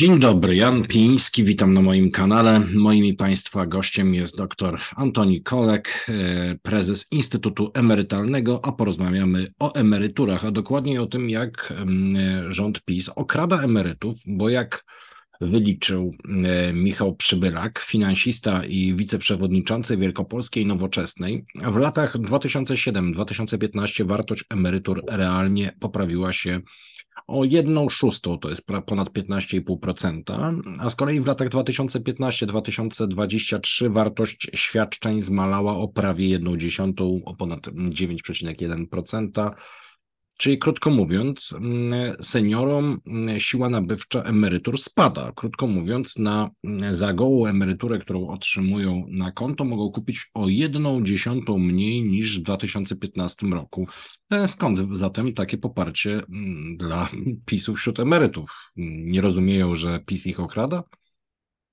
Dzień dobry, Jan Piński, witam na moim kanale. Moim i Państwa gościem jest dr Antoni Kolek, e, prezes Instytutu Emerytalnego, a porozmawiamy o emeryturach, a dokładniej o tym, jak rząd PiS okrada emerytów, bo jak wyliczył e, Michał Przybylak, finansista i wiceprzewodniczący Wielkopolskiej Nowoczesnej, w latach 2007-2015 wartość emerytur realnie poprawiła się o 1 szóstą, to jest ponad 15,5%, a z kolei w latach 2015-2023 wartość świadczeń zmalała o prawie 1 dziesiątą, o ponad 9,1%. Czyli krótko mówiąc, mm, seniorom mm, siła nabywcza emerytur spada. Krótko mówiąc, na, mm, za emeryturę, którą otrzymują na konto, mogą kupić o jedną dziesiątą mniej niż w 2015 roku. E, skąd zatem takie poparcie dla PiSu wśród emerytów? Nie rozumieją, że PiS ich okrada?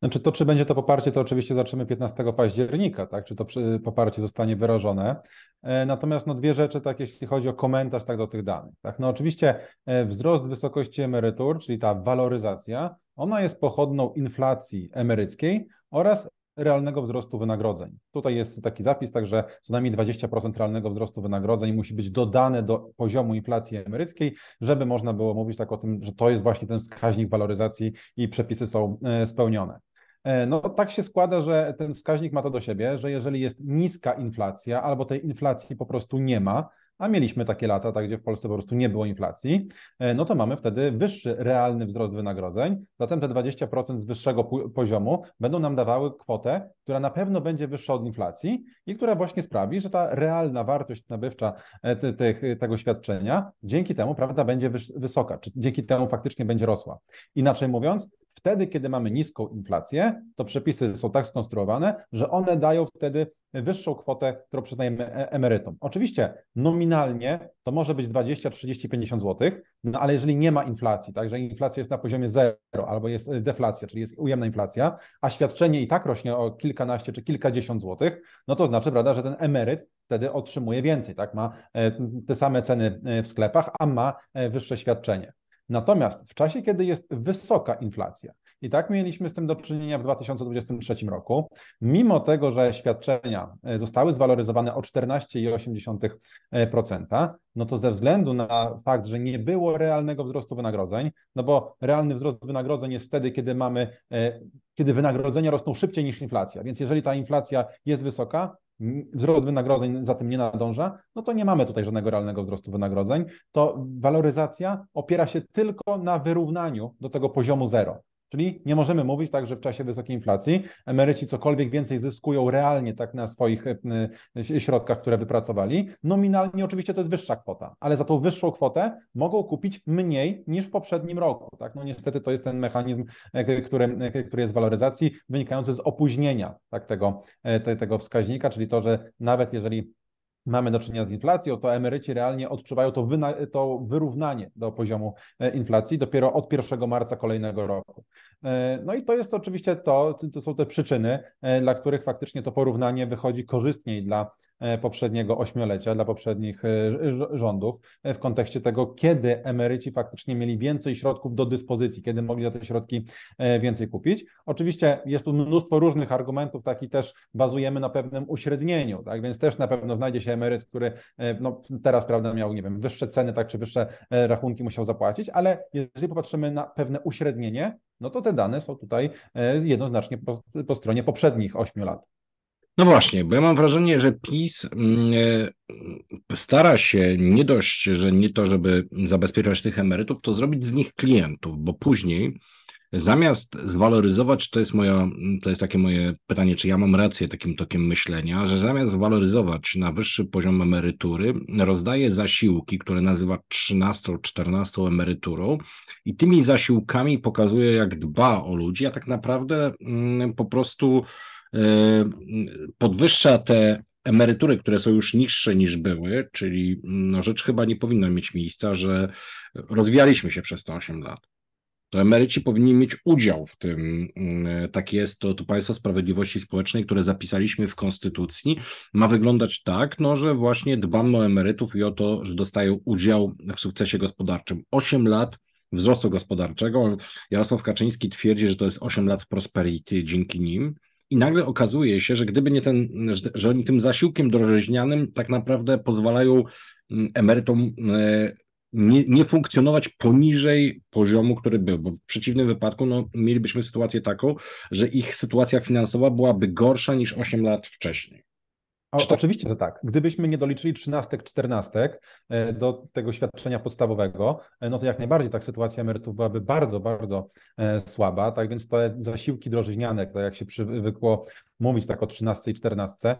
Znaczy to, czy będzie to poparcie, to oczywiście zaczniemy 15 października, tak? czy to poparcie zostanie wyrażone. E, natomiast no, dwie rzeczy, tak, jeśli chodzi o komentarz tak, do tych danych. Tak? No, oczywiście e, wzrost wysokości emerytur, czyli ta waloryzacja, ona jest pochodną inflacji emeryckiej oraz realnego wzrostu wynagrodzeń. Tutaj jest taki zapis, także co najmniej 20% realnego wzrostu wynagrodzeń musi być dodane do poziomu inflacji emeryckiej, żeby można było mówić tak o tym, że to jest właśnie ten wskaźnik waloryzacji i przepisy są e, spełnione. E, no tak się składa, że ten wskaźnik ma to do siebie, że jeżeli jest niska inflacja albo tej inflacji po prostu nie ma, a mieliśmy takie lata, tak, gdzie w Polsce po prostu nie było inflacji, e, no to mamy wtedy wyższy realny wzrost wynagrodzeń. Zatem te 20% z wyższego poziomu będą nam dawały kwotę, która na pewno będzie wyższa od inflacji i która właśnie sprawi, że ta realna wartość nabywcza e, ty, ty, tego świadczenia dzięki temu prawda, będzie wysoka, czy dzięki temu faktycznie będzie rosła. Inaczej mówiąc, Wtedy, kiedy mamy niską inflację, to przepisy są tak skonstruowane, że one dają wtedy wyższą kwotę, którą przyznajemy e- emerytom. Oczywiście nominalnie to może być 20, 30, 50 zł, no ale jeżeli nie ma inflacji, także inflacja jest na poziomie zero albo jest e, deflacja, czyli jest ujemna inflacja, a świadczenie i tak rośnie o kilkanaście czy kilkadziesiąt złotych, no to znaczy, prawda, że ten emeryt wtedy otrzymuje więcej, tak? Ma e, te same ceny w sklepach, a ma wyższe świadczenie. Natomiast w czasie, kiedy jest wysoka inflacja, i tak mieliśmy z tym do czynienia w 2023 roku, mimo tego, że świadczenia e, zostały zwaloryzowane o 14,8%, no to ze względu na fakt, że nie było realnego wzrostu wynagrodzeń, no bo realny wzrost wynagrodzeń jest wtedy, kiedy mamy, e, kiedy wynagrodzenia rosną szybciej niż inflacja. Więc jeżeli ta inflacja jest wysoka, wzrost wynagrodzeń za tym nie nadąża, no to nie mamy tutaj żadnego realnego wzrostu wynagrodzeń. To waloryzacja opiera się tylko na wyrównaniu do tego poziomu zero. Czyli nie możemy mówić tak, że w czasie wysokiej inflacji emeryci cokolwiek więcej zyskują realnie tak na swoich e, e, środkach, które wypracowali. Nominalnie oczywiście to jest wyższa kwota, ale za tą wyższą kwotę mogą kupić mniej niż w poprzednim roku. Tak? No niestety to jest ten mechanizm, e, który, który jest w waloryzacji wynikający z opóźnienia tak, tego, te, tego wskaźnika, czyli to, że nawet jeżeli mamy do czynienia z inflacją, to emeryci realnie odczuwają to, to, wyrównanie do poziomu e, inflacji dopiero od 1 marca kolejnego roku. E, no i to jest oczywiście to, to są te przyczyny, e, dla których faktycznie to porównanie wychodzi korzystniej dla E, poprzedniego ośmiolecia, dla poprzednich e, rządów, e, w kontekście tego, kiedy emeryci faktycznie mieli więcej środków do dyspozycji, kiedy mogli za te środki więcej kupić. Oczywiście jest tu mnóstwo różnych argumentów, tak i też bazujemy na pewnym uśrednieniu, tak więc też na pewno znajdzie się emeryt, który no, teraz prawda miał, nie wiem, wyższe ceny, tak czy wyższe rachunki musiał zapłacić, ale jeżeli popatrzymy na pewne uśrednienie, no to te dane są tutaj jednoznacznie po, po stronie poprzednich ośmiu lat. No właśnie, bo ja mam wrażenie, że PiS mm, e, stara się nie dość, że nie to, żeby zabezpieczać tych emerytów, to zrobić z nich klientów, bo później zamiast zwaloryzować, to jest, moja, to jest takie moje pytanie, czy ja mam rację takim tokiem myślenia, że zamiast zwaloryzować na wyższy poziom emerytury, rozdaje zasiłki, które nazywa 13-14 emeryturą i tymi zasiłkami pokazuje, jak dba o ludzi, a tak naprawdę mm, po prostu Yy, podwyższa te emerytury, które są już niższe niż były, czyli no, rzecz chyba nie powinna mieć miejsca, że rozwijaliśmy się przez te 8 lat. To emeryci powinni mieć udział w tym, yy, tak jest, to, to Państwo Sprawiedliwości Społecznej, które zapisaliśmy w Konstytucji, ma wyglądać tak, no, że właśnie dbamy o emerytów i o to, że dostają udział w sukcesie gospodarczym. 8 lat wzrostu gospodarczego. Jarosław Kaczyński twierdzi, że to jest 8 lat prosperity dzięki nim. I nagle okazuje się, że gdyby nie ten, że oni tym zasiłkiem drożeźnianym tak naprawdę pozwalają mm, emerytom e, nie, nie, funkcjonować poniżej poziomu, który był, bo w przeciwnym wypadku no, mielibyśmy sytuację taką, że ich sytuacja finansowa byłaby gorsza niż 8 lat wcześniej. O, oczywiście, że tak. Gdybyśmy nie doliczyli trzynastek, czternastek e, do tego świadczenia podstawowego, e, no to jak najbardziej tak sytuacja emerytów byłaby bardzo, bardzo e, słaba. Tak więc te zasiłki drożyźniane, tak jak się przywykło mówić tak o 13 i 14,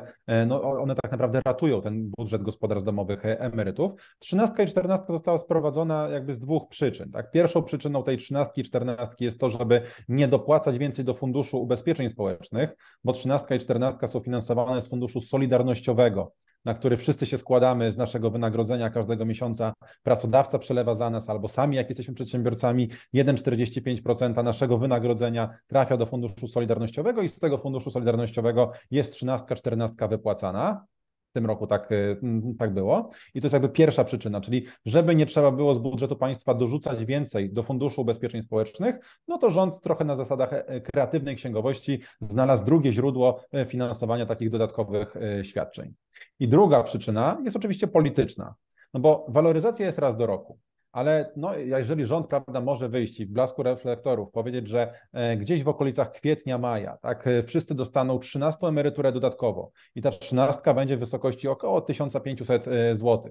no one tak naprawdę ratują ten budżet gospodarstw domowych e, emerytów. 13 i 14 została sprowadzona jakby z dwóch przyczyn. Tak? Pierwszą przyczyną tej 13 i 14 jest to, żeby nie dopłacać więcej do Funduszu Ubezpieczeń Społecznych, bo 13 i 14 są finansowane z Funduszu Solidarnościowego na który wszyscy się składamy z naszego wynagrodzenia każdego miesiąca, pracodawca przelewa za nas albo sami, jak jesteśmy przedsiębiorcami, 1,45% naszego wynagrodzenia trafia do Funduszu Solidarnościowego i z tego Funduszu Solidarnościowego jest 13-14 wypłacana w tym roku tak, y, tak było. I to jest jakby pierwsza przyczyna, czyli żeby nie trzeba było z budżetu państwa dorzucać więcej do Funduszu Ubezpieczeń Społecznych, no to rząd trochę na zasadach e, kreatywnej księgowości znalazł drugie źródło e, finansowania takich dodatkowych e, świadczeń. I druga przyczyna jest oczywiście polityczna, no bo waloryzacja jest raz do roku ale no, jeżeli rząd prawda, może wyjść i w blasku reflektorów powiedzieć, że e, gdzieś w okolicach kwietnia, maja, tak, e, wszyscy dostaną 13 emeryturę dodatkowo i ta 13 będzie w wysokości około 1500 e, zł.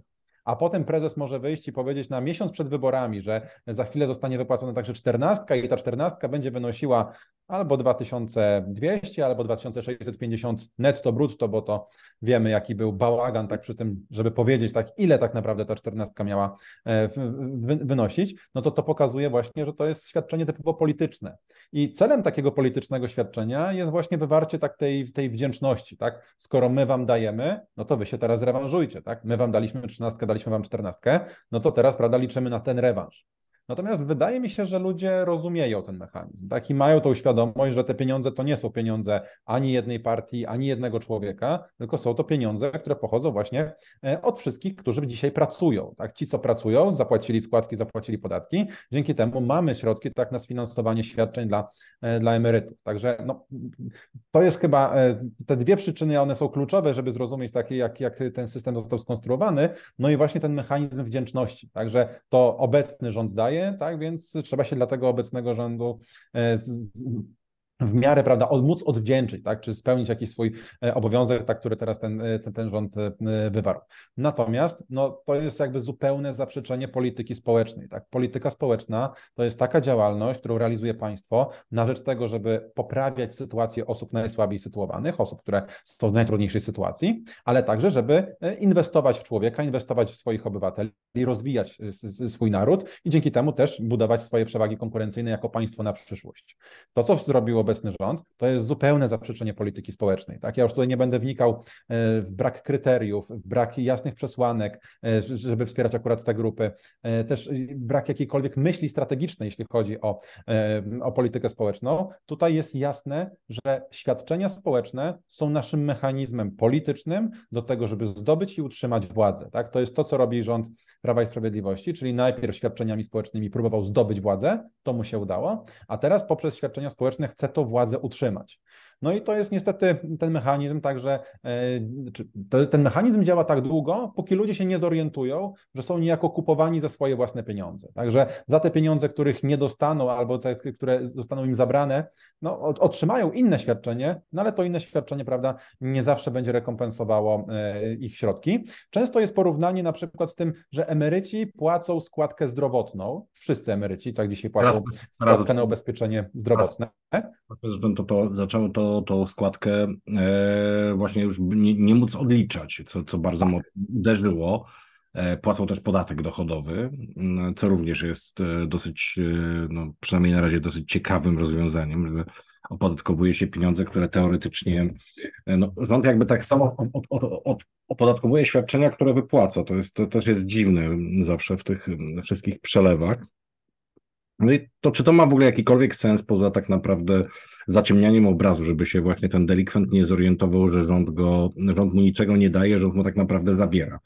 A potem prezes może wyjść i powiedzieć na miesiąc przed wyborami, że za chwilę zostanie wypłacona także 14 i ta 14 będzie wynosiła albo 2200, albo 2650 netto brutto, bo to wiemy, jaki był bałagan, tak przy tym, żeby powiedzieć, tak ile tak naprawdę ta czternastka miała e, wynosić, no to to pokazuje właśnie, że to jest świadczenie typowo polityczne. I celem takiego politycznego świadczenia jest właśnie wywarcie tak tej, tej wdzięczności, tak? Skoro my wam dajemy, no to wy się teraz rewanżujcie, tak? My wam daliśmy trzynastkę, daliśmy wam czternastkę, no to teraz, prawda, liczymy na ten rewanż. Natomiast wydaje mi się, że ludzie rozumieją ten mechanizm tak? i mają tą świadomość, że te pieniądze to nie są pieniądze ani jednej partii, ani jednego człowieka, tylko są to pieniądze, które pochodzą właśnie e, od wszystkich, którzy dzisiaj pracują. Tak? Ci, co pracują, zapłacili składki, zapłacili podatki. Dzięki temu mamy środki tak na sfinansowanie świadczeń dla, e, dla emerytów. Także no, to jest chyba e, te dwie przyczyny, one są kluczowe, żeby zrozumieć takie, jak, jak ten system został skonstruowany. No i właśnie ten mechanizm wdzięczności. Także to obecny rząd daje, tak? Więc trzeba się dla tego obecnego rządu e, w miarę, prawda, móc odwdzięczyć, tak, czy spełnić jakiś swój e, obowiązek, tak, który teraz ten, e, ten, ten rząd e, wywarł. Natomiast no, to jest jakby zupełne zaprzeczenie polityki społecznej, tak. Polityka społeczna to jest taka działalność, którą realizuje państwo na rzecz tego, żeby poprawiać sytuację osób najsłabiej sytuowanych, osób, które są w najtrudniejszej sytuacji, ale także, żeby inwestować w człowieka, inwestować w swoich obywateli, rozwijać swój naród i dzięki temu też budować swoje przewagi konkurencyjne jako państwo na przyszłość. To, co zrobiło obecny rząd, to jest zupełne zaprzeczenie polityki społecznej. Tak? Ja już tutaj nie będę wnikał e, w brak kryteriów, w brak jasnych przesłanek, e, żeby wspierać akurat te grupy, e, też brak jakiejkolwiek myśli strategicznej, jeśli chodzi o, o politykę społeczną. Tutaj jest jasne, że świadczenia społeczne są naszym mechanizmem politycznym do tego, żeby zdobyć i utrzymać władzę. Tak? To jest to, co robi rząd Prawa i Sprawiedliwości, czyli najpierw świadczeniami społecznymi próbował zdobyć władzę, to mu się udało, a teraz poprzez świadczenia społeczne chce to to władzę utrzymać. No i to jest niestety ten mechanizm, także e, ten mechanizm działa tak długo, póki ludzie się nie zorientują, że są niejako kupowani za swoje własne pieniądze. Także za te pieniądze, których nie dostaną albo te, które zostaną im zabrane, no, otrzymają inne świadczenie, no ale to inne świadczenie, prawda, nie zawsze będzie rekompensowało e, ich środki. Często jest porównanie na przykład z tym, że emeryci płacą składkę zdrowotną, wszyscy emeryci, tak dzisiaj płacą składkę na ubezpieczenie zdrowotne, znaczy, to, to zaczęło to, to składkę e, właśnie już nie, nie móc odliczać, co, co bardzo tak. mocno uderzyło. E, płacą też podatek dochodowy, mm, co również jest e, dosyć, e, no, przynajmniej na razie dosyć ciekawym rozwiązaniem, że opodatkowuje się pieniądze, które teoretycznie e, no, rząd jakby tak samo od, od, od, opodatkowuje świadczenia, które wypłaca. To, jest, to też jest dziwne mm, zawsze w tych mm, wszystkich przelewach. No i to czy to ma w ogóle jakikolwiek sens poza tak naprawdę zaciemnianiem obrazu, żeby się właśnie ten delikwent nie zorientował, że rząd, go, rząd mu niczego nie daje, rząd mu tak naprawdę zabiera?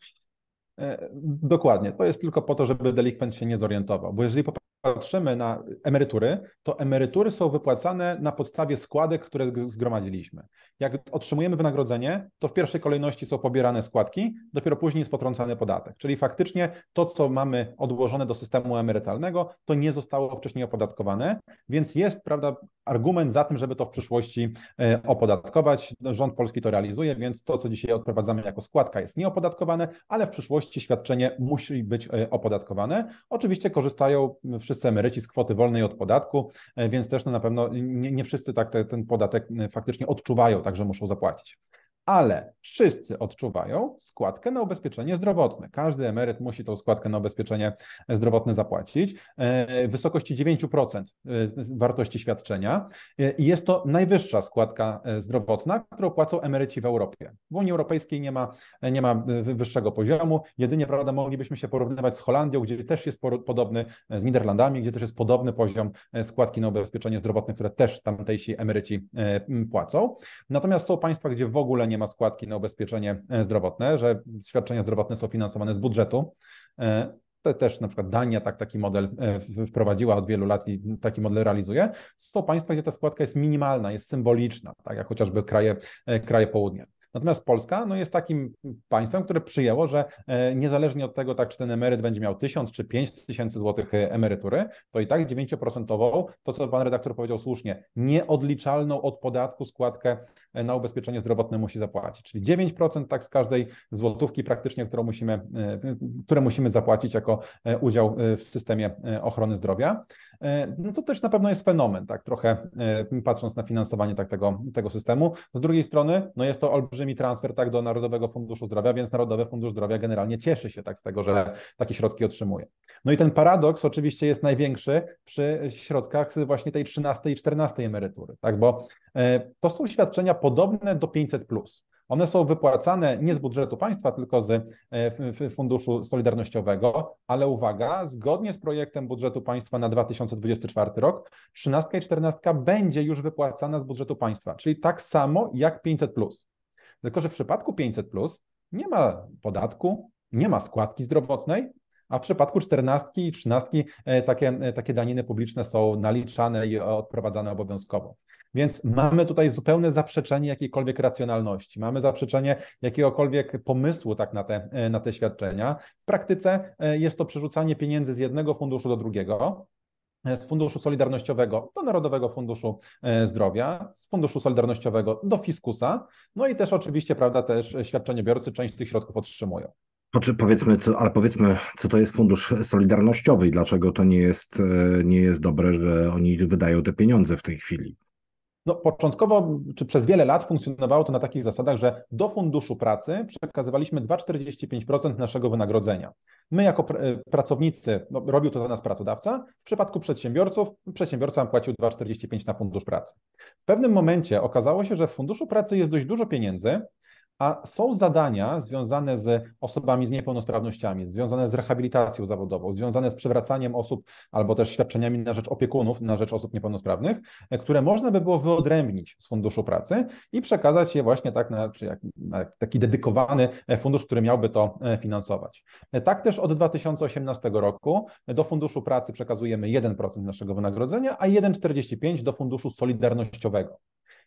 E, dokładnie. To jest tylko po to, żeby delikwent się nie zorientował, bo jeżeli popatrzymy na emerytury, to emerytury są wypłacane na podstawie składek, które zgromadziliśmy. Jak otrzymujemy wynagrodzenie, to w pierwszej kolejności są pobierane składki, dopiero później jest potrącany podatek. Czyli faktycznie to, co mamy odłożone do systemu emerytalnego, to nie zostało wcześniej opodatkowane, więc jest prawda, argument za tym, żeby to w przyszłości e, opodatkować. Rząd polski to realizuje, więc to, co dzisiaj odprowadzamy jako składka, jest nieopodatkowane, ale w przyszłości wartości świadczenie musi być e, opodatkowane. Oczywiście korzystają wszyscy emeryci z kwoty wolnej od podatku, e, więc też no na pewno nie, nie wszyscy tak te, ten podatek e, faktycznie odczuwają, także muszą zapłacić ale wszyscy odczuwają składkę na ubezpieczenie zdrowotne. Każdy emeryt musi tą składkę na ubezpieczenie zdrowotne zapłacić e, w wysokości 9% e, wartości świadczenia. E, I jest to najwyższa składka zdrowotna, którą płacą emeryci w Europie. W Unii Europejskiej nie ma, nie ma wyższego poziomu. Jedynie prawda, moglibyśmy się porównywać z Holandią, gdzie też jest podobny, z Niderlandami, gdzie też jest podobny poziom składki na ubezpieczenie zdrowotne, które też tamtejsi emeryci płacą. Natomiast są państwa, gdzie w ogóle nie nie ma składki na ubezpieczenie e, zdrowotne, że świadczenia zdrowotne są finansowane z budżetu. E, to też na przykład Dania tak, taki model e, wprowadziła od wielu lat i taki model realizuje. Są państwa, gdzie ta składka jest minimalna, jest symboliczna, tak jak chociażby kraje, kraje południa. Natomiast Polska no, jest takim państwem, które przyjęło, że e, niezależnie od tego, tak czy ten emeryt będzie miał 1000 czy 5000 złotych e, emerytury, to i tak 9% to co pan redaktor powiedział słusznie, nieodliczalną od podatku składkę e, na ubezpieczenie zdrowotne musi zapłacić. Czyli 9% tak z każdej złotówki praktycznie, którą musimy, które musimy zapłacić jako udział w systemie ochrony zdrowia. No to też na pewno jest fenomen, tak trochę patrząc na finansowanie tak tego, tego systemu. Z drugiej strony no jest to olbrzymi olbrzymi transfer tak do Narodowego Funduszu Zdrowia, więc Narodowy Fundusz Zdrowia generalnie cieszy się tak z tego, że tak. takie środki otrzymuje. No i ten paradoks oczywiście jest największy przy środkach właśnie tej 13 i 14 emerytury, tak, bo e, to są świadczenia podobne do 500+. Plus. One są wypłacane nie z budżetu państwa, tylko z e, Funduszu Solidarnościowego, ale uwaga, zgodnie z projektem budżetu państwa na 2024 rok, 13 i 14 będzie już wypłacana z budżetu państwa, czyli tak samo jak 500. Plus. Tylko, że w przypadku 500 plus nie ma podatku, nie ma składki zdrowotnej, a w przypadku 14 i 13 e, takie, e, takie daniny publiczne są naliczane i odprowadzane obowiązkowo. Więc mamy tutaj zupełne zaprzeczenie jakiejkolwiek racjonalności, mamy zaprzeczenie jakiegokolwiek pomysłu tak na te, e, na te świadczenia. W praktyce jest to przerzucanie pieniędzy z jednego funduszu do drugiego, z Funduszu Solidarnościowego do Narodowego Funduszu e, Zdrowia, z Funduszu Solidarnościowego do Fiskusa, no i też oczywiście, prawda, też świadczeniobiorcy część tych środków otrzymują. Znaczy powiedzmy, co, ale powiedzmy, co to jest fundusz solidarnościowy i dlaczego to nie jest, e, nie jest dobre, że oni wydają te pieniądze w tej chwili. No, początkowo, czy przez wiele lat funkcjonowało to na takich zasadach, że do funduszu pracy przekazywaliśmy 2,45% naszego wynagrodzenia. My, jako pr e, pracownicy, no, robił to za nas pracodawca, w przypadku przedsiębiorców, przedsiębiorca płacił 2,45% na fundusz pracy. W pewnym momencie okazało się, że w funduszu pracy jest dość dużo pieniędzy, a są zadania związane z osobami z niepełnosprawnościami, związane z rehabilitacją zawodową, związane z przywracaniem osób albo też świadczeniami na rzecz opiekunów, na rzecz osób niepełnosprawnych, e, które można by było wyodrębnić z Funduszu Pracy i przekazać je właśnie tak na, jak, na taki dedykowany e, fundusz, który miałby to e, finansować. Tak też od 2018 roku do Funduszu Pracy przekazujemy 1% naszego wynagrodzenia, a 1,45% do Funduszu Solidarnościowego.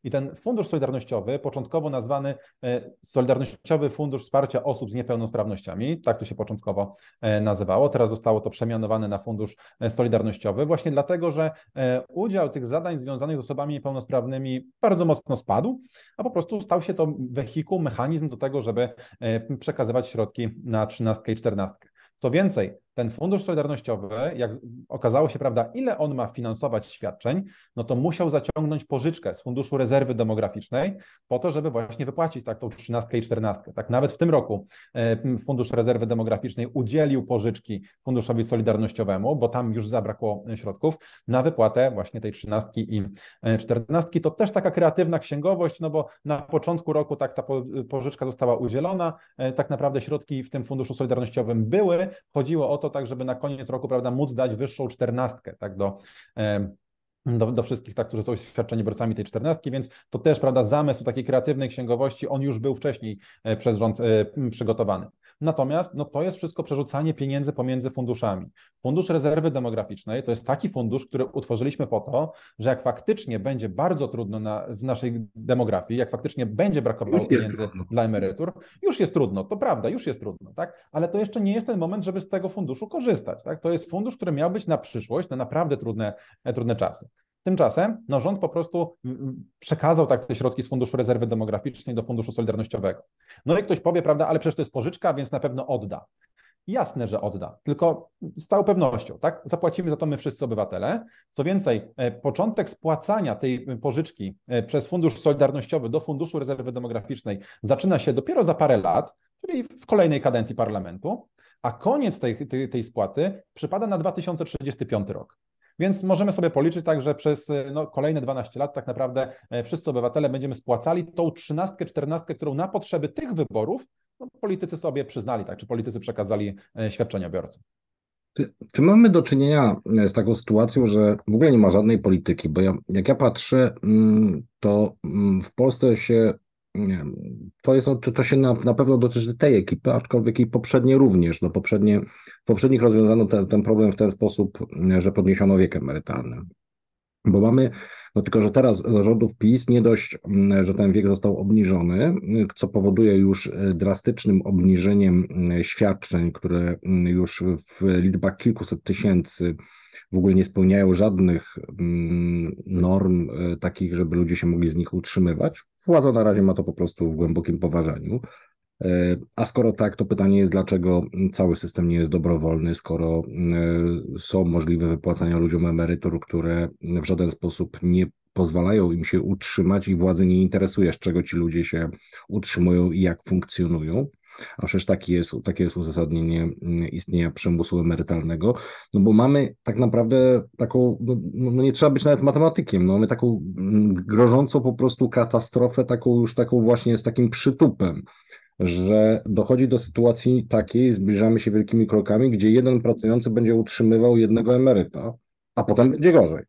I ten Fundusz Solidarnościowy, początkowo nazwany e, Solidarnościowy Fundusz Wsparcia Osób z Niepełnosprawnościami, tak to się początkowo e, nazywało, teraz zostało to przemianowane na Fundusz e, Solidarnościowy, właśnie dlatego, że udział tych zadań związanych z osobami niepełnosprawnymi bardzo mocno spadł, a po prostu stał się to wehikuł, mechanizm do tego, żeby przekazywać środki na trzynastkę i czternastkę. Co więcej, ten Fundusz Solidarnościowy, jak okazało się, prawda, ile on ma finansować świadczeń, no to musiał zaciągnąć pożyczkę z Funduszu Rezerwy Demograficznej po to, żeby właśnie wypłacić tak tą trzynastkę i czternastkę. Tak nawet w tym roku e, Fundusz Rezerwy Demograficznej udzielił pożyczki Funduszowi Solidarnościowemu, bo tam już zabrakło e, środków na wypłatę właśnie tej trzynastki i e, czternastki. To też taka kreatywna księgowość, no bo na początku roku tak ta pożyczka została udzielona, tak naprawdę środki w tym Funduszu Solidarnościowym były, chodziło o to, to tak, żeby na koniec roku, prawda, móc dać wyższą czternastkę, tak, do, do, do, wszystkich, tak, którzy są świadczeniobiorcami tej czternastki, więc to też, prawda, zamysł takiej kreatywnej księgowości, on już był wcześniej e, przez rząd e, przygotowany. Natomiast no, to jest wszystko przerzucanie pieniędzy pomiędzy funduszami. Fundusz Rezerwy Demograficznej to jest taki fundusz, który utworzyliśmy po to, że jak faktycznie będzie bardzo trudno na, w naszej demografii, jak faktycznie będzie brakowało pieniędzy dla emerytur, już jest trudno, to prawda, już jest trudno, tak? Ale to jeszcze nie jest ten moment, żeby z tego funduszu korzystać, tak? To jest fundusz, który miał być na przyszłość, na naprawdę trudne, trudne czasy. Tymczasem no, rząd po prostu mm, mm, przekazał tak te środki z Funduszu Rezerwy Demograficznej do Funduszu Solidarnościowego. No i ktoś powie, prawda, ale przecież to jest pożyczka, więc na pewno odda. Jasne, że odda, tylko z całą pewnością, tak? Zapłacimy za to my wszyscy obywatele. Co więcej, e, początek spłacania tej e, pożyczki e, przez Fundusz Solidarnościowy do Funduszu Rezerwy Demograficznej zaczyna się dopiero za parę lat, czyli w kolejnej kadencji parlamentu, a koniec tej, tej, tej spłaty przypada na 2035 rok. Więc możemy sobie policzyć tak, że przez e, no, kolejne 12 lat tak naprawdę e, wszyscy obywatele będziemy spłacali tą trzynastkę, czternastkę, którą na potrzeby tych wyborów no, politycy sobie przyznali, tak, czy politycy przekazali e, świadczeniobiorcom. Czy, czy mamy do czynienia z taką sytuacją, że w ogóle nie ma żadnej polityki? Bo ja, jak ja patrzę, mm, to mm, w Polsce się to, jest, to się na, na pewno dotyczy tej ekipy, aczkolwiek i poprzednie również. No poprzednie, w poprzednich rozwiązano te, ten problem w ten sposób, że podniesiono wiek emerytalny. Bo mamy, no tylko że teraz zarządów PiS nie dość, mm, że ten wiek został obniżony, co powoduje już e, drastycznym obniżeniem e, świadczeń, które mm, już w liczbach kilkuset tysięcy w ogóle nie spełniają żadnych mm, norm e, takich, żeby ludzie się mogli z nich utrzymywać. Władza na razie ma to po prostu w głębokim poważaniu. E, a skoro tak, to pytanie jest, dlaczego cały system nie jest dobrowolny, skoro e, są możliwe wypłacania ludziom emerytur, które w żaden sposób nie pozwalają im się utrzymać i władzy nie interesuje, z czego ci ludzie się utrzymują i jak funkcjonują. A przecież taki jest, takie jest uzasadnienie mm, istnienia przymusu emerytalnego, no bo mamy tak naprawdę taką, no, no, no nie trzeba być nawet matematykiem, no mamy taką mm, grożącą po prostu katastrofę, taką już taką właśnie z takim przytupem że dochodzi do sytuacji takiej, zbliżamy się wielkimi krokami, gdzie jeden pracujący będzie utrzymywał jednego emeryta, a potem będzie gorzej.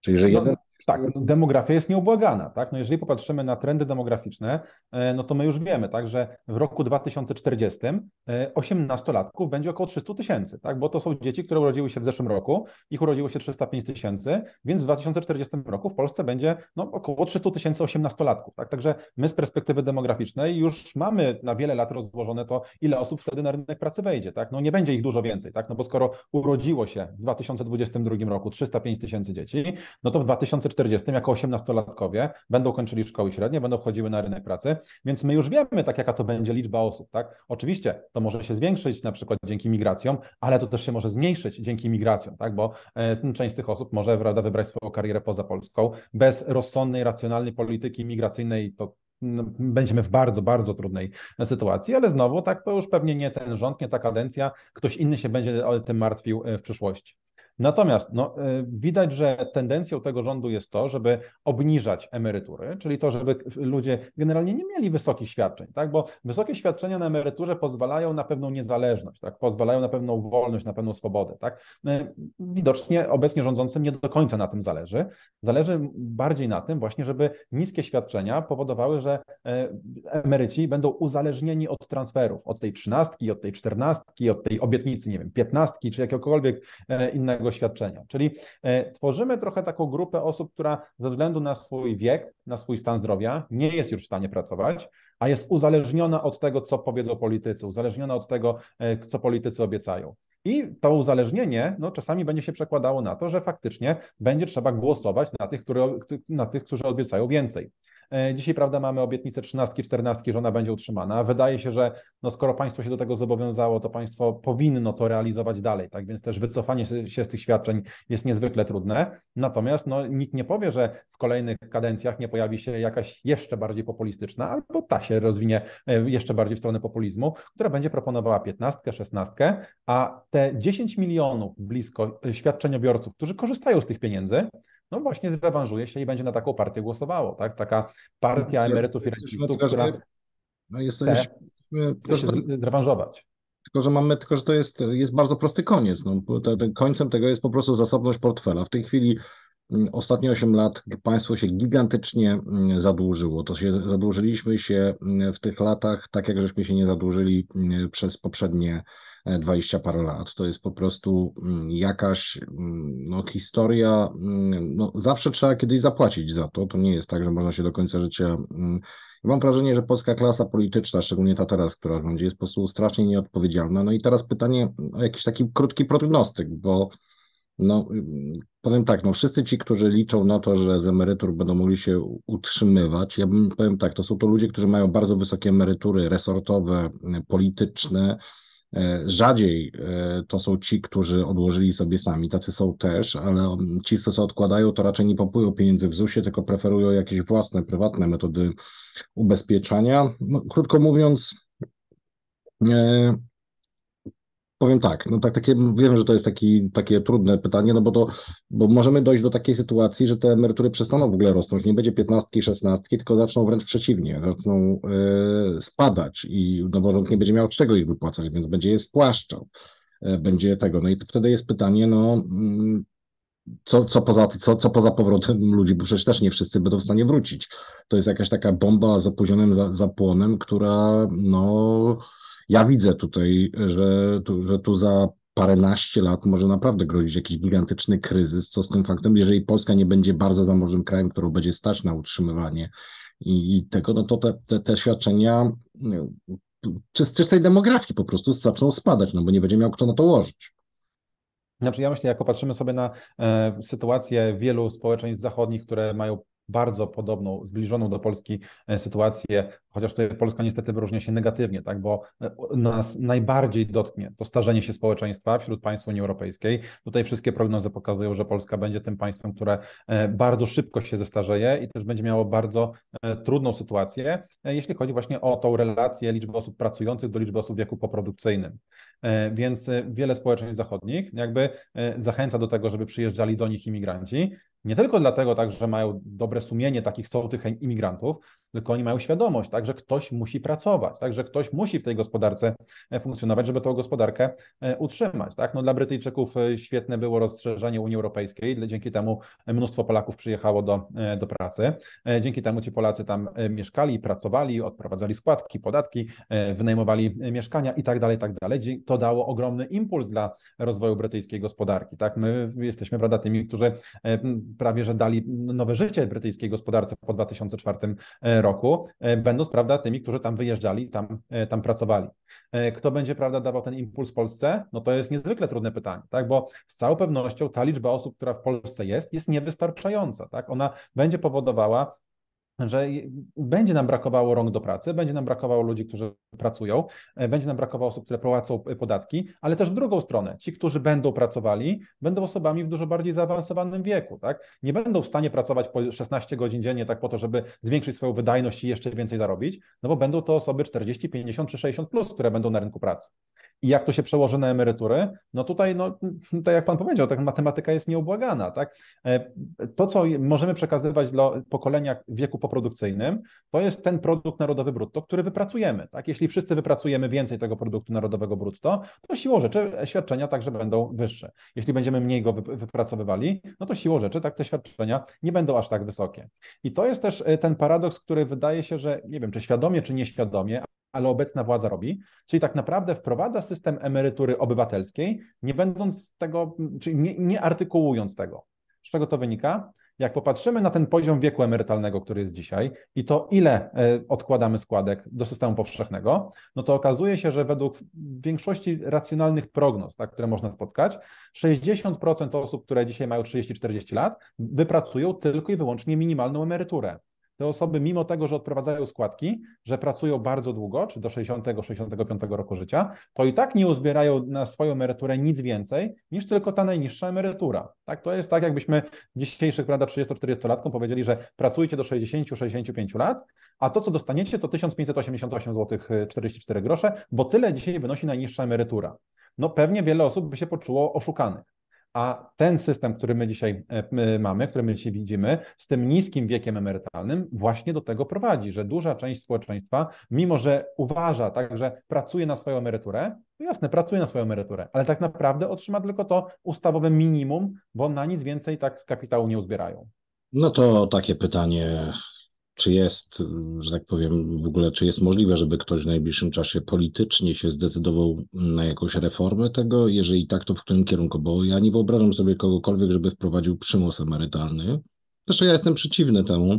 Czyli, że no, jeden tak, no. demografia jest nieubłagana. Tak? No jeżeli popatrzymy na trendy demograficzne, e, no to my już wiemy, tak, że w roku 2040 18-latków e, będzie około 300 tysięcy, tak? bo to są dzieci, które urodziły się w zeszłym roku, ich urodziło się 305 tysięcy, więc w 2040 roku w Polsce będzie no, około 300 tysięcy 18-latków. Tak? Także my z perspektywy demograficznej już mamy na wiele lat rozłożone to, ile osób wtedy na rynek pracy wejdzie. Tak? No nie będzie ich dużo więcej, tak? no bo skoro urodziło się w 2022 roku 305 tysięcy dzieci, no to w 2040 40 jako 18-latkowie będą kończyli szkoły średnie, będą wchodziły na rynek pracy, więc my już wiemy, tak jaka to będzie liczba osób. Tak? Oczywiście to może się zwiększyć na przykład dzięki migracjom, ale to też się może zmniejszyć dzięki migracjom, tak? bo e, część z tych osób może prawda, wybrać swoją karierę poza Polską. Bez rozsądnej, racjonalnej polityki migracyjnej to no, będziemy w bardzo, bardzo trudnej e, sytuacji, ale znowu tak to już pewnie nie ten rząd, nie ta kadencja, ktoś inny się będzie e, tym martwił w przyszłości. Natomiast no, y, widać, że tendencją tego rządu jest to, żeby obniżać emerytury, czyli to, żeby ludzie generalnie nie mieli wysokich świadczeń, tak? bo wysokie świadczenia na emeryturze pozwalają na pewną niezależność, tak? pozwalają na pewną wolność, na pewną swobodę. Tak? No, widocznie obecnie rządzącym nie do końca na tym zależy. Zależy bardziej na tym właśnie, żeby niskie świadczenia powodowały, że e, emeryci będą uzależnieni od transferów, od tej trzynastki, od tej czternastki, od tej obietnicy, nie wiem, piętnastki czy jakiegokolwiek e, innego tego świadczenia. Czyli e, tworzymy trochę taką grupę osób, która ze względu na swój wiek, na swój stan zdrowia nie jest już w stanie pracować, a jest uzależniona od tego, co powiedzą politycy, uzależniona od tego, e, co politycy obiecają. I to uzależnienie no, czasami będzie się przekładało na to, że faktycznie będzie trzeba głosować na tych, które, na tych, którzy obiecają więcej. E, dzisiaj, prawda, mamy obietnicę 13, 14, że ona będzie utrzymana. Wydaje się, że no, skoro państwo się do tego zobowiązało, to państwo powinno to realizować dalej, tak więc też wycofanie się z tych świadczeń jest niezwykle trudne. Natomiast no, nikt nie powie, że w kolejnych kadencjach nie pojawi się jakaś jeszcze bardziej populistyczna, albo ta się rozwinie e, jeszcze bardziej w stronę populizmu, która będzie proponowała 15, 16, a te 10 milionów blisko e, świadczeniobiorców, którzy korzystają z tych pieniędzy, no właśnie zrewanżuje się i będzie na taką partię głosowało. Tak? Taka partia emerytów i rencistów, która no jesteś, chce się zrewanżować. Tylko, że mamy, tylko, że to jest, jest bardzo prosty koniec. No, końcem tego jest po prostu zasobność portfela. W tej chwili Ostatnie 8 lat państwo się gigantycznie mm, zadłużyło. To się zadłużyliśmy się mm, w tych latach tak, jak żeśmy się nie zadłużyli mm, przez poprzednie 20 e, parę lat. To jest po prostu jakaś no, historia. No, zawsze trzeba kiedyś zapłacić za to. To nie jest tak, że można się do końca życia. Mam wrażenie, że polska klasa polityczna, szczególnie ta teraz, która rządzi, jest po prostu strasznie nieodpowiedzialna. No i teraz pytanie o jakiś taki krótki prognostyk, bo no, Powiem tak, no wszyscy ci, którzy liczą na to, że z emerytur będą mogli się utrzymywać, ja bym powiem tak, to są to ludzie, którzy mają bardzo wysokie emerytury resortowe, e, polityczne. E, rzadziej e, to są ci, którzy odłożyli sobie sami, tacy są też, ale mm, ci, co odkładają, to raczej nie popują pieniędzy w ZUS-ie, tylko preferują jakieś własne, prywatne metody ubezpieczania. No, krótko mówiąc, Powiem tak, no tak, takie, wiem, że to jest taki, takie trudne pytanie, no bo to, bo możemy dojść do takiej sytuacji, że te emerytury przestaną w ogóle rosnąć, nie będzie piętnastki, szesnastki, tylko zaczną wręcz przeciwnie, zaczną e, spadać i no bo rząd nie będzie miał z czego ich wypłacać, więc będzie je spłaszczał, yy, będzie tego, no i wtedy jest pytanie, no mm, co, co, poza, co, co poza powrotem ludzi, bo przecież też nie wszyscy będą w stanie wrócić. To jest jakaś taka bomba z opóźnionym zapłonem, która no ja widzę tutaj, że tu, że tu za paręnaście lat może naprawdę grozić jakiś gigantyczny kryzys, co z tym faktem, jeżeli Polska nie będzie bardzo zamożnym krajem, który będzie stać na utrzymywanie i, i tego, no to te, te, te świadczenia czy z czystej demografii po prostu zaczną spadać, no bo nie będzie miał kto na to łożyć. Znaczy ja myślę, jak popatrzymy sobie na e, sytuację wielu społeczeństw zachodnich, które mają bardzo podobną, zbliżoną do Polski e, sytuację Chociaż tutaj Polska niestety wyróżnia się negatywnie, tak, bo e, nas najbardziej dotknie to starzenie się społeczeństwa wśród państw Unii Europejskiej. Tutaj wszystkie prognozy pokazują, że Polska będzie tym państwem, które e, bardzo szybko się zestarzeje i też będzie miało bardzo e, trudną sytuację, jeśli chodzi właśnie o tą relację liczby osób pracujących do liczby osób w wieku poprodukcyjnym. Więc wiele społeczeństw zachodnich jakby zachęca do tego, żeby przyjeżdżali do nich imigranci, nie tylko dlatego tak, że mają dobre sumienie takich są tych imigrantów, tylko oni mają świadomość, tak, że ktoś musi pracować, tak, że ktoś musi w tej gospodarce e, funkcjonować, żeby tą gospodarkę e, utrzymać. Tak. No, dla Brytyjczyków e, świetne było rozszerzenie Unii Europejskiej, dzięki temu mnóstwo Polaków przyjechało do, do pracy, dzięki temu ci Polacy tam mieszkali, pracowali, odprowadzali składki, podatki, wynajmowali mieszkania i tak dalej, i tak dalej. To dało ogromny impuls dla rozwoju brytyjskiej gospodarki. Tak? My jesteśmy prawda, tymi, którzy prawie że dali nowe życie brytyjskiej gospodarce po 2004 roku roku, e, będąc, prawda, tymi, którzy tam wyjeżdżali, tam, e, tam pracowali. E, kto będzie, prawda, dawał ten impuls Polsce? No to jest niezwykle trudne pytanie, tak, bo z całą pewnością ta liczba osób, która w Polsce jest, jest niewystarczająca, tak, ona będzie powodowała, że będzie nam brakowało rąk do pracy, będzie nam brakowało ludzi, którzy pracują, e, będzie nam brakowało osób, które płacą e, podatki, ale też w drugą stronę, ci, którzy będą pracowali, będą osobami w dużo bardziej zaawansowanym wieku, tak? Nie będą w stanie pracować po 16 godzin dziennie tak po to, żeby zwiększyć swoją wydajność i jeszcze więcej zarobić, no bo będą to osoby 40, 50 czy 60 plus, które będą na rynku pracy. I jak to się przełoży na emeryturę? No tutaj, no, tak jak Pan powiedział, tak matematyka jest nieubłagana, tak? E, to, co możemy przekazywać dla pokolenia wieku produkcyjnym, to jest ten produkt narodowy brutto, który wypracujemy. Tak? Jeśli wszyscy wypracujemy więcej tego produktu narodowego brutto, to siłą rzeczy świadczenia także będą wyższe. Jeśli będziemy mniej go wypracowywali, no to siłą rzeczy tak te świadczenia nie będą aż tak wysokie. I to jest też y, ten paradoks, który wydaje się, że nie wiem, czy świadomie, czy nieświadomie, ale obecna władza robi, czyli tak naprawdę wprowadza system emerytury obywatelskiej, nie będąc tego, czyli nie, nie artykułując tego. Z czego to wynika? Jak popatrzymy na ten poziom wieku emerytalnego, który jest dzisiaj i to ile e, odkładamy składek do systemu powszechnego, no to okazuje się, że według większości racjonalnych prognoz, tak, które można spotkać, 60% osób, które dzisiaj mają 30-40 lat, wypracują tylko i wyłącznie minimalną emeryturę te osoby, mimo tego, że odprowadzają składki, że pracują bardzo długo, czy do 60-65 roku życia, to i tak nie uzbierają na swoją emeryturę nic więcej niż tylko ta najniższa emerytura. Tak, to jest tak, jakbyśmy dzisiejszych prawda, 30-40-latkom powiedzieli, że pracujcie do 60-65 lat, a to, co dostaniecie, to 1588 zł 44 grosze, bo tyle dzisiaj wynosi najniższa emerytura. No pewnie wiele osób by się poczuło oszukanych a ten system, który my dzisiaj e, mamy, który my dzisiaj widzimy, z tym niskim wiekiem emerytalnym właśnie do tego prowadzi, że duża część społeczeństwa, mimo że uważa, tak, że pracuje na swoją emeryturę, to no jasne, pracuje na swoją emeryturę, ale tak naprawdę otrzyma tylko to ustawowe minimum, bo na nic więcej tak z kapitału nie uzbierają. No to takie pytanie czy jest, że tak powiem, w ogóle, czy jest możliwe, żeby ktoś w najbliższym czasie politycznie się zdecydował na jakąś reformę tego? Jeżeli tak, to w którym kierunku? Bo ja nie wyobrażam sobie kogokolwiek, żeby wprowadził przymus emerytalny. Zresztą ja jestem przeciwny temu.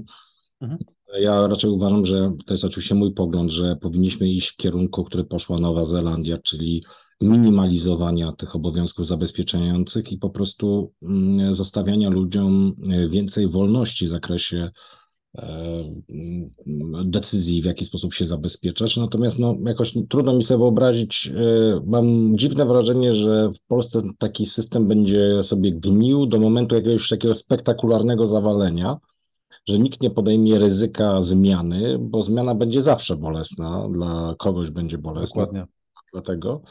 Mhm. Ja raczej uważam, że to jest oczywiście mój pogląd, że powinniśmy iść w kierunku, który poszła Nowa Zelandia, czyli minimalizowania tych obowiązków zabezpieczających i po prostu mm, zostawiania ludziom e, więcej wolności w zakresie E, decyzji, w jaki sposób się zabezpieczać Natomiast no, jakoś trudno mi sobie wyobrazić, e, mam dziwne wrażenie, że w Polsce taki system będzie sobie gnił do momentu jakiegoś takiego spektakularnego zawalenia, że nikt nie podejmie ryzyka zmiany, bo zmiana będzie zawsze bolesna, dla kogoś będzie bolesna. Dokładnie. Dlatego.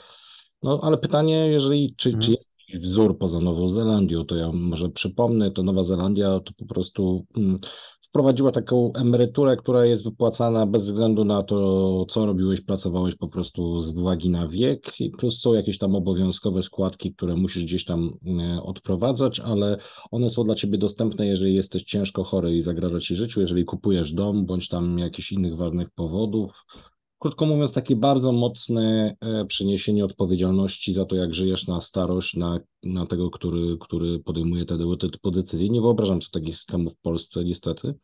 No, ale pytanie, jeżeli, czy, czy mhm. jest jakiś wzór poza Nową Zelandią, to ja może przypomnę, to Nowa Zelandia to po prostu mm, wprowadziła taką emeryturę, która jest wypłacana bez względu na to, co robiłeś, pracowałeś po prostu z uwagi na wiek, I plus są jakieś tam obowiązkowe składki, które musisz gdzieś tam e, odprowadzać, ale one są dla ciebie dostępne, jeżeli jesteś ciężko chory i zagraża ci życiu, jeżeli kupujesz dom, bądź tam jakichś innych ważnych powodów, krótko mówiąc, takie bardzo mocne przeniesienie odpowiedzialności za to, jak żyjesz na starość, na, na tego, który, który podejmuje te, te typu decyzje. Nie wyobrażam sobie takich systemów w Polsce, niestety.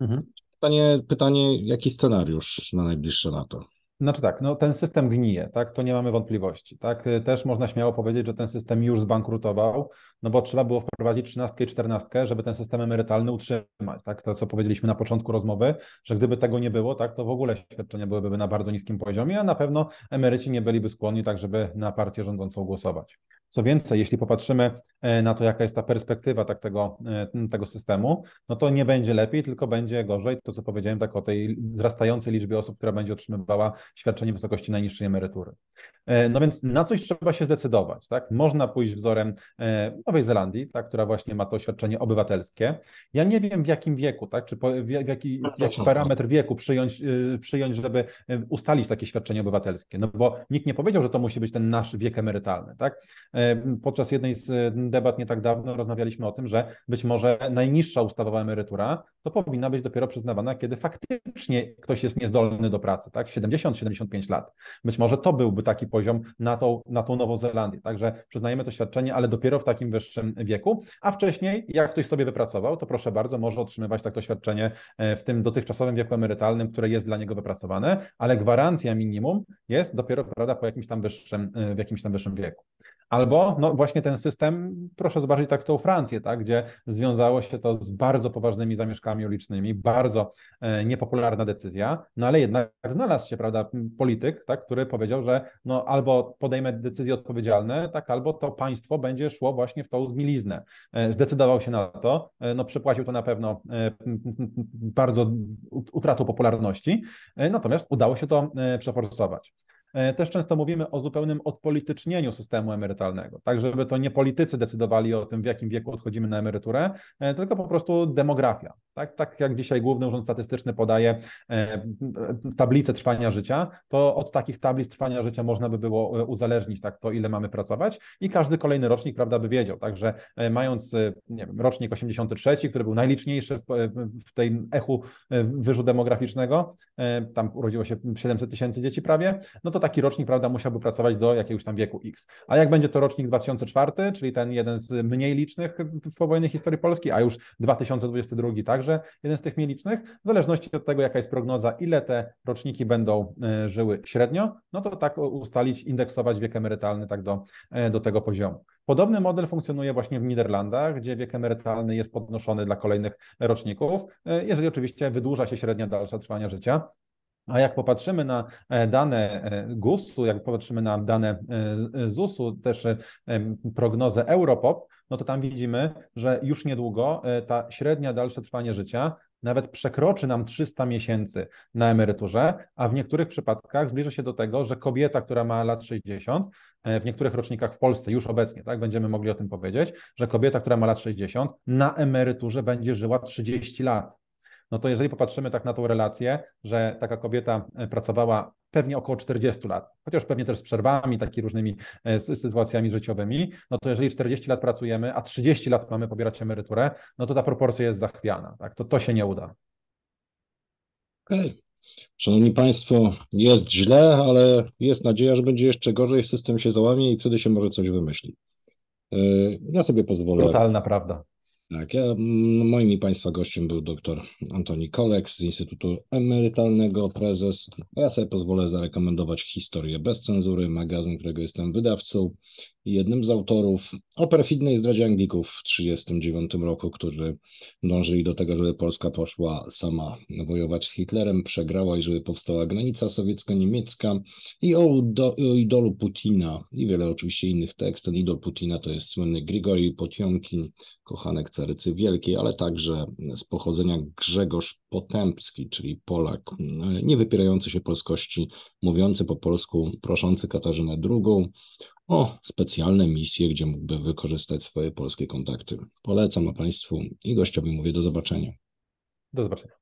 Mhm. Pytanie, pytanie, jaki scenariusz na najbliższe lato? Znaczy tak, no ten system gnije, tak? To nie mamy wątpliwości. Tak? Y, też można śmiało powiedzieć, że ten system już zbankrutował, no bo trzeba było wprowadzić trzynastkę i czternastkę, żeby ten system emerytalny utrzymać. Tak? To, co powiedzieliśmy na początku rozmowy, że gdyby tego nie było, tak, to w ogóle świadczenia byłyby na bardzo niskim poziomie, a na pewno emeryci nie byliby skłonni tak, żeby na partię rządzącą głosować. Co więcej, jeśli popatrzymy e, na to, jaka jest ta perspektywa tak tego, e, tego systemu, no to nie będzie lepiej, tylko będzie gorzej. To, co powiedziałem, tak o tej wzrastającej liczbie osób, która będzie otrzymywała świadczenie w wysokości najniższej emerytury. E, no więc na coś trzeba się zdecydować. Tak? Można pójść wzorem Nowej Zelandii, tak, która właśnie ma to świadczenie obywatelskie. Ja nie wiem, w jakim wieku, tak? czy po, w, jaki, jaki parametr wieku przyjąć, przyjąć, żeby ustalić takie świadczenie obywatelskie. No bo nikt nie powiedział, że to musi być ten nasz wiek emerytalny. Tak? E, podczas jednej z e, debat nie tak dawno rozmawialiśmy o tym, że być może najniższa ustawowa emerytura to powinna być dopiero przyznawana, kiedy faktycznie ktoś jest niezdolny do pracy, tak? 70-75 lat. Być może to byłby taki poziom na tą, na tą Nową Zelandię, także przyznajemy to świadczenie, ale dopiero w takim wyższym wieku, a wcześniej jak ktoś sobie wypracował, to proszę bardzo, może otrzymywać tak to świadczenie e, w tym dotychczasowym wieku emerytalnym, które jest dla niego wypracowane, ale gwarancja minimum jest dopiero prawda, po jakimś tam wyższym, w jakimś tam wyższym wieku. Albo no właśnie ten system, proszę zobaczyć tak tą Francję, tak, gdzie związało się to z bardzo poważnymi zamieszkami ulicznymi, bardzo e, niepopularna decyzja, no ale jednak znalazł się, prawda, polityk, tak, który powiedział, że no albo podejmę decyzje odpowiedzialne, tak, albo to państwo będzie szło właśnie w tą zmiliznę. E, zdecydował się na to, e, no przypłacił to na pewno bardzo utratą popularności, natomiast udało się to przeforsować. E, też często mówimy o zupełnym odpolitycznieniu systemu emerytalnego, tak żeby to nie politycy decydowali o tym, w jakim wieku odchodzimy na emeryturę, e, tylko po prostu demografia. Tak, tak jak dzisiaj Główny Urząd Statystyczny podaje e, tablice trwania życia, to od takich tablic trwania życia można by było uzależnić tak to, ile mamy pracować i każdy kolejny rocznik, prawda, by wiedział. Także mając nie wiem, rocznik 83, który był najliczniejszy w, w tej echu wyżu demograficznego, tam urodziło się 700 tysięcy dzieci prawie, no to tak taki rocznik, prawda, musiałby pracować do jakiegoś tam wieku X. A jak będzie to rocznik 2004, czyli ten jeden z mniej licznych w powojennej historii Polski, a już 2022 także jeden z tych mniej licznych, w zależności od tego, jaka jest prognoza, ile te roczniki będą e, żyły średnio, no to tak ustalić, indeksować wiek emerytalny tak do, e, do tego poziomu. Podobny model funkcjonuje właśnie w Niderlandach, gdzie wiek emerytalny jest podnoszony dla kolejnych roczników, e, jeżeli oczywiście wydłuża się średnia dalsza trwania życia a jak popatrzymy na e, dane e, GUS-u, jak popatrzymy na dane e, ZUS-u, też prognozę Europop, no to tam widzimy, że już niedługo ta średnia dalsze trwanie życia nawet przekroczy nam 300 miesięcy na emeryturze, a w niektórych przypadkach zbliży się do tego, że kobieta, która ma lat 60, w niektórych rocznikach w Polsce już obecnie, tak, będziemy mogli o tym powiedzieć, że kobieta, która ma lat 60, na emeryturze będzie żyła 30 lat no to jeżeli popatrzymy tak na tą relację, że taka kobieta e, pracowała pewnie około 40 lat, chociaż pewnie też z przerwami, takimi różnymi e, sytuacjami życiowymi, no to jeżeli 40 lat pracujemy, a 30 lat mamy pobierać emeryturę, no to ta proporcja jest zachwiana, tak? to to się nie uda. Okej. Okay. Szanowni Państwo, jest źle, ale jest nadzieja, że będzie jeszcze gorzej, system się załamie i wtedy się może coś wymyśli. E, ja sobie pozwolę. Brutalna prawda. Tak, ja, moim i Państwa gościem był dr Antoni Kolek z Instytutu Emerytalnego, prezes. Ja sobie pozwolę zarekomendować historię bez cenzury, magazyn, którego jestem wydawcą i jednym z autorów o perfidnej zdradzie Anglików w 1939 roku, którzy dążyli do tego, żeby Polska poszła sama wojować z Hitlerem, przegrała i żeby powstała granica sowiecko-niemiecka i o, do, o idolu Putina i wiele oczywiście innych tekstów. Ten idol Putina to jest słynny Grigori Potiomkin, kochanek Cerycy Wielkiej, ale także z pochodzenia Grzegorz Potępski, czyli Polak, e, nie wypierający się polskości, mówiący po polsku, proszący Katarzynę II o specjalne misje, gdzie mógłby wykorzystać swoje polskie kontakty. Polecam a Państwu i gościowi mówię do zobaczenia. Do zobaczenia.